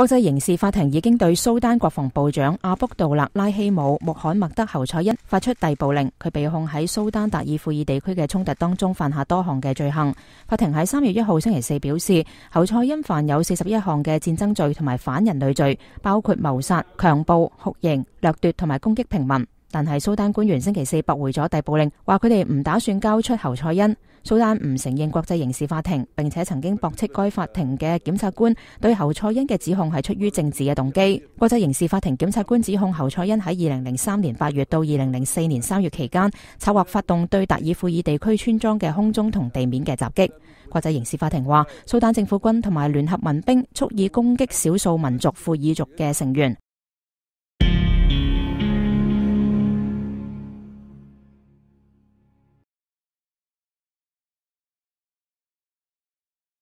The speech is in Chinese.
国际刑事法庭已经对苏丹国防部长阿卜杜勒拉希姆·穆罕默德侯赛因发出逮捕令。佢被控喺苏丹达尔富尔地区嘅冲突当中犯下多项嘅罪行。法庭喺三月一号星期四表示，侯赛因犯有四十一项嘅战争罪同埋反人类罪，包括谋杀、强暴、酷刑、掠夺同埋攻击平民。但系苏丹官员星期四驳回咗逮捕令，话佢哋唔打算交出侯赛恩。苏丹唔承认国际刑事法庭，并且曾经驳斥该法庭嘅检察官对侯赛恩嘅指控系出于政治嘅动机。国际刑事法庭检察官指控侯赛恩喺二零零三年八月到二零零四年三月期间，策划发动对达尔富尔地区村庄嘅空中同地面嘅袭击。国际刑事法庭话，苏丹政府军同埋联合民兵蓄意攻击少数民族富尔族嘅成员。